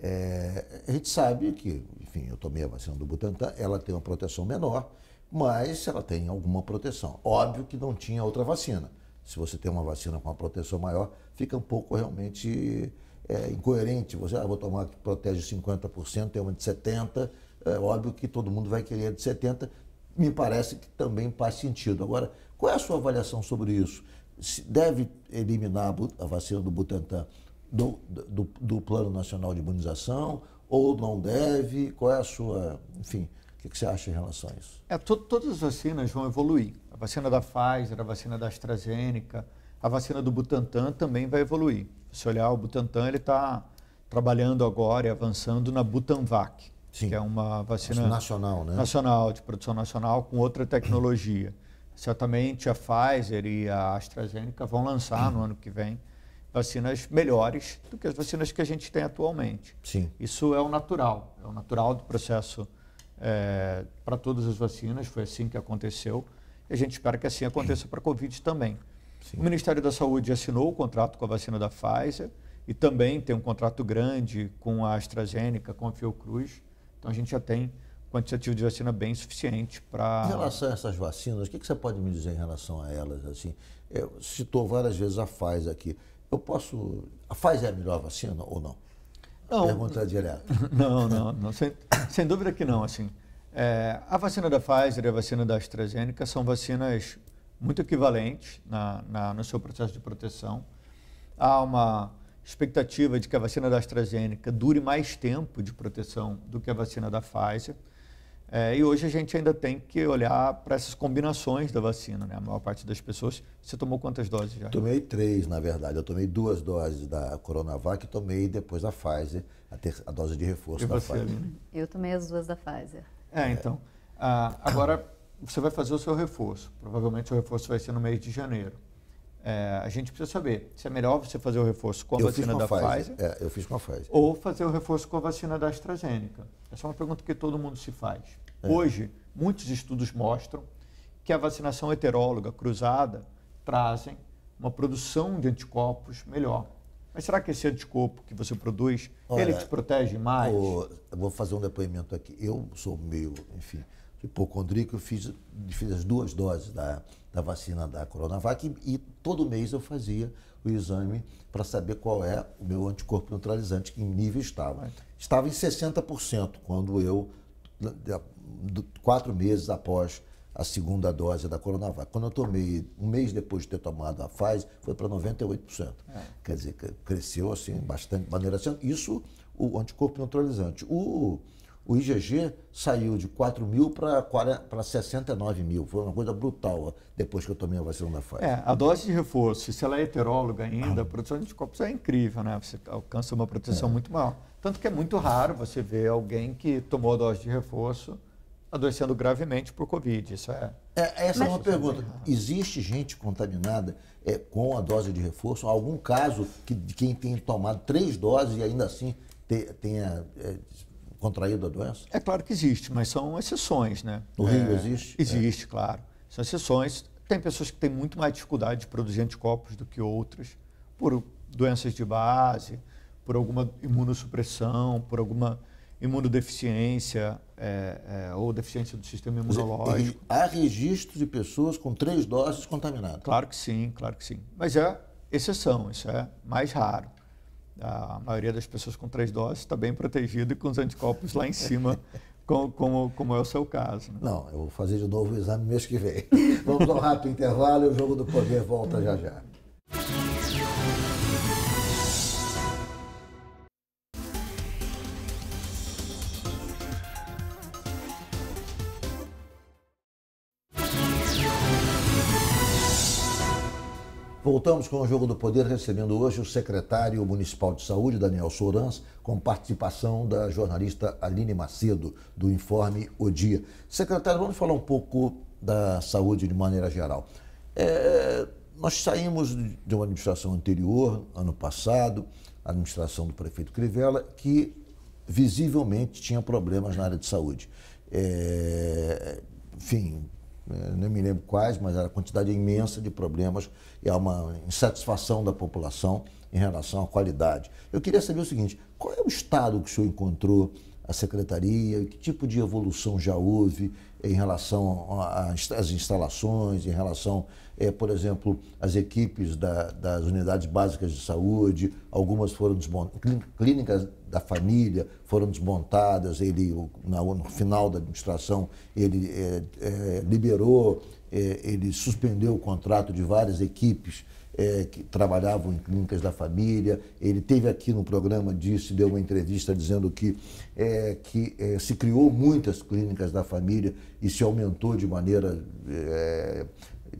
É, a gente sabe que, enfim, eu tomei a vacina do Butantan, ela tem uma proteção menor, mas ela tem alguma proteção. Óbvio que não tinha outra vacina. Se você tem uma vacina com uma proteção maior, fica um pouco realmente é, incoerente. Você, ah, vou tomar que protege 50%, tem uma de 70%, é óbvio que todo mundo vai querer de 70, me parece que também faz sentido. Agora, qual é a sua avaliação sobre isso? Se deve eliminar a vacina do Butantan do, do, do Plano Nacional de Imunização ou não deve? Qual é a sua, enfim, o que, que você acha em relação a isso? É, to todas as vacinas vão evoluir. A vacina da Pfizer, a vacina da AstraZeneca, a vacina do Butantan também vai evoluir. Se olhar o Butantan, ele está trabalhando agora e avançando na Butanvac, Sim. que é uma vacina nacional, né? nacional, de produção nacional, com outra tecnologia. Certamente a Pfizer e a AstraZeneca vão lançar no ano que vem vacinas melhores do que as vacinas que a gente tem atualmente. Sim. Isso é o natural, é o natural do processo é, para todas as vacinas, foi assim que aconteceu, e a gente espera que assim aconteça para a Covid também. Sim. O Ministério da Saúde assinou o contrato com a vacina da Pfizer e também tem um contrato grande com a AstraZeneca, com a Fiocruz, então a gente já tem quantitativo de vacina bem suficiente para. Em relação a essas vacinas, o que, que, você pode me dizer em relação a elas? Assim, eu citou várias vezes a Pfizer aqui. Eu posso. A Pfizer é a melhor vacina ou não? Não. Pergunta direta. Não, não, não. Sem, sem dúvida que não. Assim, é, a vacina da Pfizer e a vacina da AstraZeneca são vacinas muito equivalentes na, na, no seu processo de proteção. Há uma expectativa de que a vacina da AstraZeneca dure mais tempo de proteção do que a vacina da Pfizer. É, e hoje a gente ainda tem que olhar para essas combinações da vacina, né? A maior parte das pessoas. Você tomou quantas doses já? Tomei três, na verdade. Eu tomei duas doses da Coronavac e tomei depois a Pfizer, a, ter, a dose de reforço e da você, Pfizer. Aline? Eu tomei as duas da Pfizer. É, então. Ah, agora você vai fazer o seu reforço. Provavelmente o reforço vai ser no mês de janeiro. É, a gente precisa saber se é melhor você fazer o reforço com a eu vacina com da Pfizer. Pfizer é, eu fiz com a Pfizer. Ou fazer o reforço com a vacina da AstraZeneca. Essa é uma pergunta que todo mundo se faz. É. Hoje, muitos estudos mostram que a vacinação heteróloga cruzada trazem uma produção de anticorpos melhor. Mas será que esse anticorpo que você produz, Olha, ele te protege mais? O, vou fazer um depoimento aqui. Eu sou meio, enfim, hipocondríaco, eu fiz, fiz as duas doses da da vacina da Coronavac e, e todo mês eu fazia o exame para saber qual é o meu anticorpo neutralizante, que nível estava. Estava em 60% quando eu, quatro meses após a segunda dose da Coronavac. Quando eu tomei, um mês depois de ter tomado a Pfizer, foi para 98%. É. Quer dizer, cresceu assim, bastante de maneira assim. Isso, o anticorpo neutralizante. O o IgG saiu de 4 mil para 69 mil. Foi uma coisa brutal depois que eu tomei a vacina da Pfizer. É, a dose de reforço, se ela é heteróloga ainda, ah. a produção de anticorpos é incrível, né? Você alcança uma proteção é. muito maior. Tanto que é muito raro você ver alguém que tomou a dose de reforço adoecendo gravemente por Covid. Isso é. é essa Mas, é uma pergunta. É Existe gente contaminada é, com a dose de reforço? Algum caso que, de quem tem tomado três doses e ainda assim tenha. É, contraído a doença? É claro que existe, mas são exceções, né? No Rio é, existe? É. Existe, é. claro. São exceções. Tem pessoas que têm muito mais dificuldade de produzir anticorpos do que outras, por doenças de base, por alguma imunossupressão, por alguma imunodeficiência é, é, ou deficiência do sistema imunológico. Há registro de pessoas com três doses contaminadas? Claro que sim, claro que sim. Mas é exceção, isso é mais raro a maioria das pessoas com três doses está bem protegida e com os anticorpos lá em cima, como, como, como é o seu caso. Né? Não, eu vou fazer de novo o exame mês que vem. Vamos ao rápido intervalo e o Jogo do Poder volta já já. Voltamos com o Jogo do Poder, recebendo hoje o secretário municipal de saúde, Daniel Sourans, com participação da jornalista Aline Macedo, do Informe O Dia. Secretário, vamos falar um pouco da saúde de maneira geral. É, nós saímos de uma administração anterior, ano passado, a administração do prefeito Crivella, que visivelmente tinha problemas na área de saúde. É, enfim, nem né, me lembro quais, mas era a quantidade é imensa de problemas e há uma insatisfação da população em relação à qualidade. Eu queria saber o seguinte: qual é o estado que o senhor encontrou a secretaria, que tipo de evolução já houve em relação às instalações, em relação é, por exemplo, as equipes da, das unidades básicas de saúde, algumas foram desmontadas, clínicas da família foram desmontadas, ele, na, no final da administração, ele é, é, liberou, é, ele suspendeu o contrato de várias equipes é, que trabalhavam em clínicas da família. Ele teve aqui no programa, disse, deu uma entrevista dizendo que, é, que é, se criou muitas clínicas da família e se aumentou de maneira é,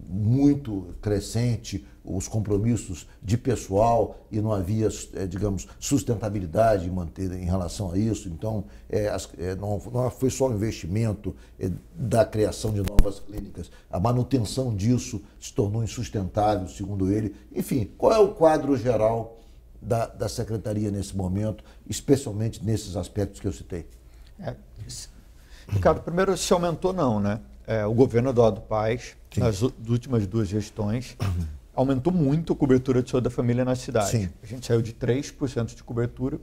muito crescente, os compromissos de pessoal e não havia, eh, digamos, sustentabilidade em manter em relação a isso. Então, é, é, não, não, foi só o investimento é, da criação de novas clínicas, a manutenção disso se tornou insustentável, segundo ele. Enfim, qual é o quadro geral da, da secretaria nesse momento, especialmente nesses aspectos que eu citei? É, Ricardo, primeiro se aumentou não, né? É, o governo Eduardo Paes Sim. nas últimas duas gestões, uhum. aumentou muito a cobertura de saúde da família na cidade. Sim. A gente saiu de 3% de cobertura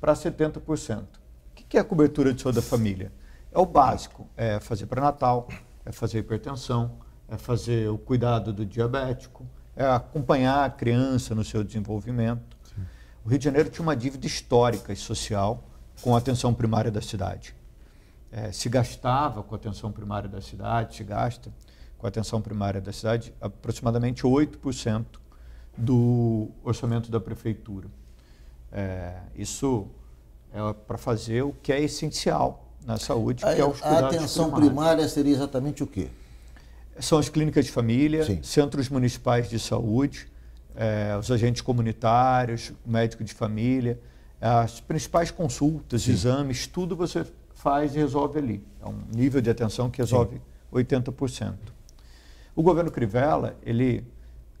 para 70%. O que é a cobertura de saúde da família? É o básico, é fazer para Natal, é fazer hipertensão, é fazer o cuidado do diabético, é acompanhar a criança no seu desenvolvimento. Sim. O Rio de Janeiro tinha uma dívida histórica e social com a atenção primária da cidade. É, se gastava com a atenção primária da cidade, se gasta com a atenção primária da cidade, aproximadamente 8% do orçamento da prefeitura. É, isso é para fazer o que é essencial na saúde, a, que é os cuidados A atenção primária seria exatamente o quê? São as clínicas de família, Sim. centros municipais de saúde, é, os agentes comunitários, médico de família, as principais consultas, Sim. exames, tudo você faz e resolve ali. É um nível de atenção que resolve Sim. 80%. O governo Crivella, ele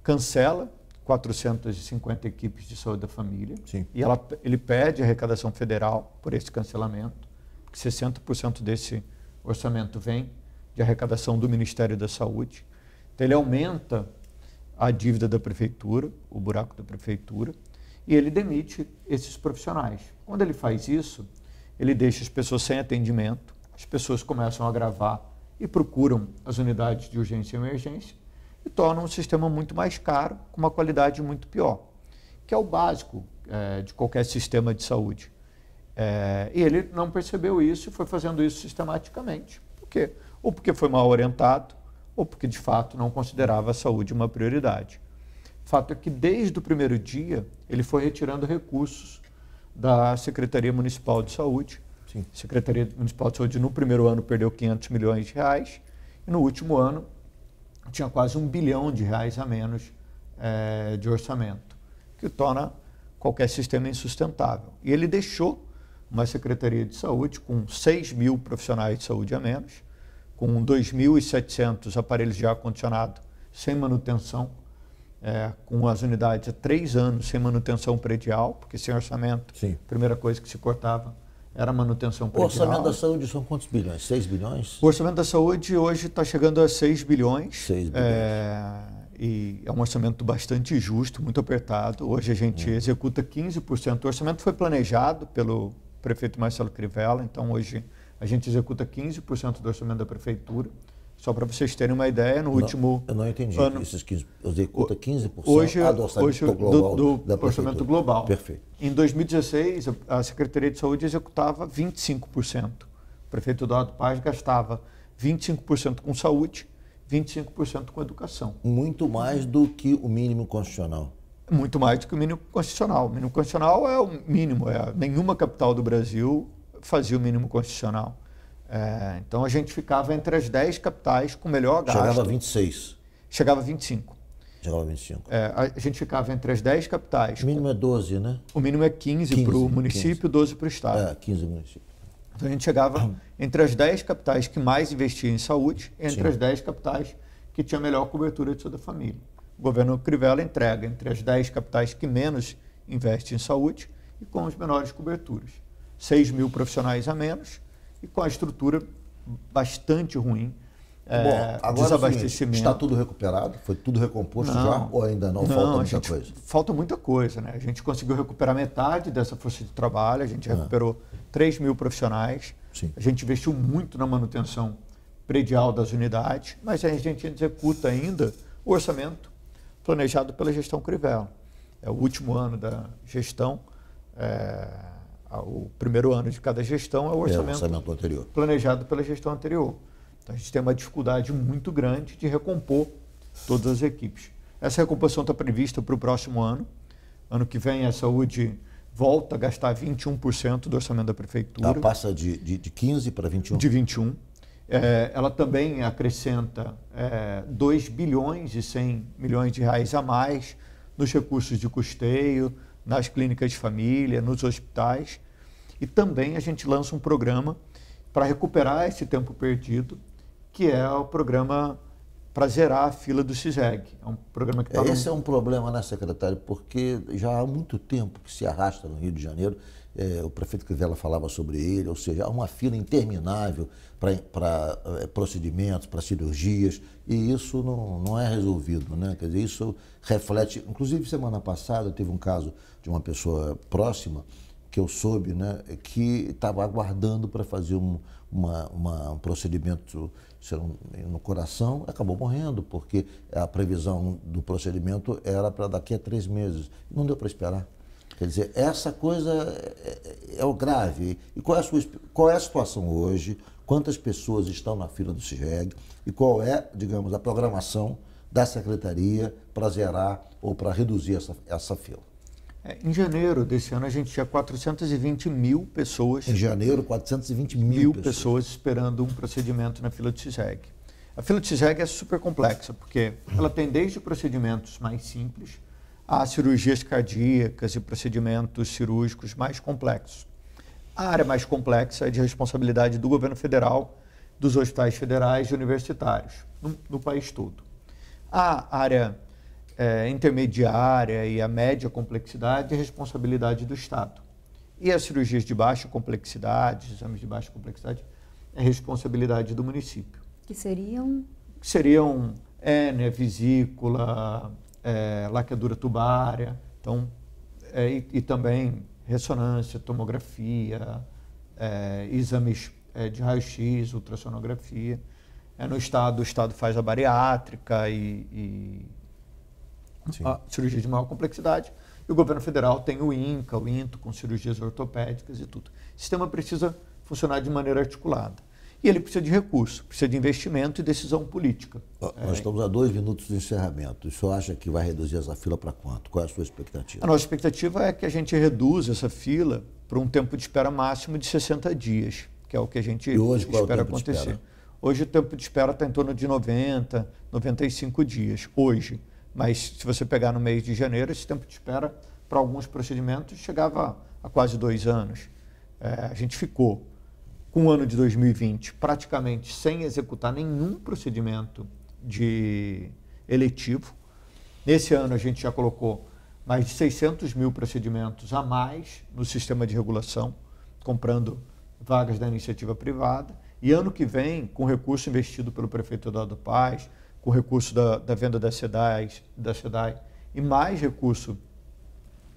cancela 450 equipes de saúde da família Sim. e ela, ele pede arrecadação federal por esse cancelamento, porque 60% desse orçamento vem de arrecadação do Ministério da Saúde. Então ele aumenta a dívida da prefeitura, o buraco da prefeitura, e ele demite esses profissionais. Quando ele faz isso, ele deixa as pessoas sem atendimento, as pessoas começam a agravar e procuram as unidades de urgência e emergência e tornam o sistema muito mais caro, com uma qualidade muito pior, que é o básico é, de qualquer sistema de saúde. É, e ele não percebeu isso e foi fazendo isso sistematicamente. Por quê? Ou porque foi mal orientado, ou porque de fato não considerava a saúde uma prioridade. Fato é que desde o primeiro dia ele foi retirando recursos da Secretaria Municipal de Saúde Sim. A Secretaria Municipal de Saúde, no primeiro ano, perdeu 500 milhões de reais e no último ano tinha quase um bilhão de reais a menos é, de orçamento, que torna qualquer sistema insustentável. E ele deixou uma Secretaria de Saúde com 6 mil profissionais de saúde a menos, com 2.700 aparelhos de ar-condicionado sem manutenção, é, com as unidades há três anos sem manutenção predial, porque sem orçamento, Sim. a primeira coisa que se cortava era manutenção predial. O orçamento da saúde são quantos bilhões? 6 bilhões? O orçamento da saúde hoje está chegando a 6 bilhões. 6 bilhões. É, e é um orçamento bastante justo, muito apertado. Hoje a gente hum. executa 15%. O orçamento foi planejado pelo prefeito Marcelo Crivella, então hoje a gente executa 15% do orçamento da prefeitura. Só para vocês terem uma ideia, no último. eu não entendi. Ano, esses 15, executa 15% hoje, do orçamento hoje, global. Do, do né, da orçamento global. Perfeito. Em 2016, a Secretaria de Saúde executava 25%. O prefeito Eduardo Paz gastava 25% com saúde, 25% com educação. Muito mais do que o mínimo constitucional. Muito mais do que o mínimo constitucional. O mínimo constitucional é o mínimo. É, nenhuma capital do Brasil fazia o mínimo constitucional. É, então a gente ficava entre as 10 capitais com melhor gasto. Chegava a 26. Chegava a 25. Chegava a 25. É, a gente ficava entre as 10 capitais. O mínimo com... é 12, né? O mínimo é 15 para o município, e 12 para o estado. É, 15 município. Então a gente chegava entre as 10 capitais que mais investiam em saúde, entre Sim. as 10 capitais que tinha melhor cobertura de toda a família. O governo Crivella entrega entre as 10 capitais que menos investem em saúde e com as menores coberturas. 6 mil profissionais a menos, e com a estrutura bastante ruim. É, Bom, agora é desabastecimento. Seguinte, está tudo recuperado? Foi tudo recomposto não, já? Ou ainda não, não falta muita gente, coisa? Falta muita coisa, né? A gente conseguiu recuperar metade dessa força de trabalho, a gente ah. recuperou 3 mil profissionais. Sim. A gente investiu muito na manutenção predial das unidades, mas a gente executa ainda o orçamento planejado pela gestão Crivella. É o último ano da gestão. É o primeiro ano de cada gestão é o é, orçamento, é, orçamento anterior. planejado pela gestão anterior. Então a gente tem uma dificuldade muito grande de recompor todas as equipes. Essa recomposição está prevista para o próximo ano. Ano que vem a saúde volta a gastar 21% do orçamento da prefeitura. Ela tá, passa de, de, de 15 para 21? De 21. É, ela também acrescenta é, 2 bilhões e 100 milhões de reais a mais nos recursos de custeio, nas clínicas de família, nos hospitais. E também a gente lança um programa para recuperar esse tempo perdido, que é o programa para zerar a fila do CISEG. É um programa que tá Esse no... é um problema, né, secretário? Porque já há muito tempo que se arrasta no Rio de Janeiro é, o prefeito Crivella falava sobre ele, ou seja, há uma fila interminável para é, procedimentos, para cirurgias, e isso não, não é resolvido. Né? Quer dizer, isso reflete. Inclusive, semana passada teve um caso de uma pessoa próxima que eu soube né, que estava aguardando para fazer um, uma, uma, um procedimento no coração, acabou morrendo, porque a previsão do procedimento era para daqui a três meses. Não deu para esperar. Quer dizer, essa coisa é, é, é o grave. E qual é, sua, qual é a situação hoje? Quantas pessoas estão na fila do CIGEG? E qual é, digamos, a programação da secretaria para zerar ou para reduzir essa, essa fila? É, em janeiro desse ano, a gente tinha 420 mil pessoas. Em janeiro, 420 mil, mil pessoas. pessoas esperando um procedimento na fila do CISEG. A fila do CISEG é super complexa, porque ela tem desde procedimentos mais simples, a cirurgias cardíacas e procedimentos cirúrgicos mais complexos. A área mais complexa é de responsabilidade do governo federal, dos hospitais federais e universitários, no, no país todo. A área é, intermediária e a média complexidade é responsabilidade do Estado. E as cirurgias de baixa complexidade, exames de baixa complexidade, é responsabilidade do município. Que seriam? Seriam hérnia, vesícula, é, laqueadura tubária, então, é, e, e, também ressonância, tomografia, é, exames é, de raio-x, ultrassonografia. É no estado, o estado faz a bariátrica e, e a cirurgia de maior complexidade. E o governo federal tem o INCA, o INTO, com cirurgias ortopédicas e tudo. O sistema precisa funcionar de maneira articulada. E ele precisa de recurso, precisa de investimento e decisão política. Nós estamos a dois minutos do encerramento. O senhor acha que vai reduzir essa fila para quanto? Qual é a sua expectativa? A nossa expectativa é que a gente reduza essa fila para um tempo de espera máximo de 60 dias, que é o que a gente e hoje, espera qual é o tempo acontecer. De espera? Hoje o tempo de espera está em torno de 90, 95 dias, hoje. Mas se você pegar no mês de janeiro, esse tempo de espera para alguns procedimentos chegava a quase dois anos. É, a gente ficou um ano de 2020 praticamente sem executar nenhum procedimento de eletivo. Nesse ano a gente já colocou mais de 600 mil procedimentos a mais no sistema de regulação, comprando vagas da iniciativa privada. E ano que vem, com recurso investido pelo prefeito Eduardo Paz, com recurso da, da venda da SEDAI, da SEDAI e mais recurso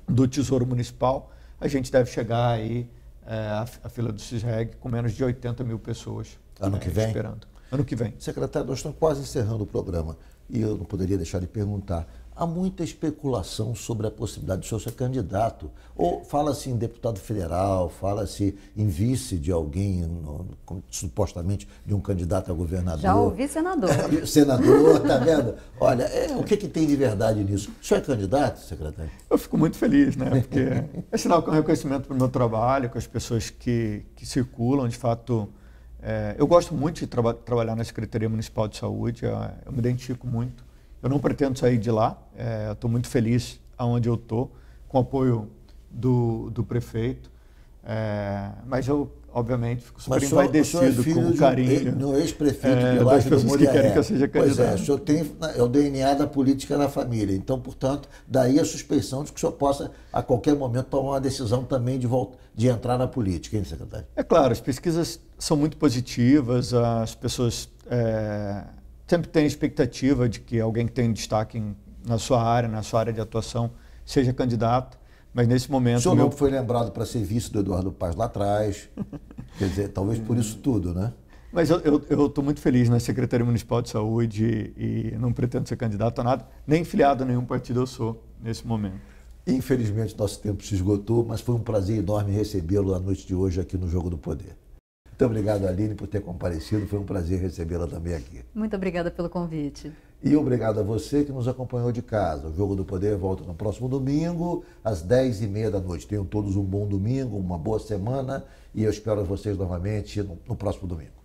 do Tesouro Municipal, a gente deve chegar aí é, a, a, fila do CISREG com menos de 80 mil pessoas. Ano né, que vem? Esperando. Ano que vem. Secretário, nós estamos quase encerrando o programa e eu não poderia deixar de perguntar há muita especulação sobre a possibilidade de senhor ser candidato. Ou fala-se em deputado federal, fala-se em vice de alguém, no, supostamente de um candidato a governador. Já ouvi senador. senador, tá vendo? Olha, é, o que, que tem de verdade nisso? O senhor é candidato, secretário? Eu fico muito feliz, né? Porque é sinal que é um reconhecimento para o meu trabalho, com as pessoas que, que circulam, de fato. É, eu gosto muito de trabalhar na Secretaria Municipal de Saúde, é, eu me identifico muito eu não pretendo sair de lá, é, estou muito feliz aonde eu estou, com apoio do, do prefeito, é, mas eu, obviamente, fico super mas é envaidecido é com o carinho. Um, ex-prefeito é, de das pessoas que querem que eu seja candidato. Pois é, o senhor tem é o DNA da política na família, então, portanto, daí a suspeição de que o senhor possa, a qualquer momento, tomar uma decisão também de, volta, de entrar na política, hein, secretário? É claro, as pesquisas são muito positivas, as pessoas... É, sempre tem a expectativa de que alguém que tem destaque em, na sua área, na sua área de atuação, seja candidato. Mas nesse momento. O seu nome meu... foi lembrado para ser vice do Eduardo Paz lá atrás. Quer dizer, talvez por isso tudo, né? Mas eu estou muito feliz na Secretaria Municipal de Saúde e, e, não pretendo ser candidato a nada, nem filiado a nenhum partido eu sou nesse momento. Infelizmente, nosso tempo se esgotou, mas foi um prazer enorme recebê-lo à noite de hoje aqui no Jogo do Poder. Muito obrigado, Aline, por ter comparecido. Foi um prazer recebê-la também aqui. Muito obrigada pelo convite. E obrigado a você que nos acompanhou de casa. O Jogo do Poder volta no próximo domingo, às 10h30 da noite. Tenham todos um bom domingo, uma boa semana e eu espero vocês novamente no, no próximo domingo.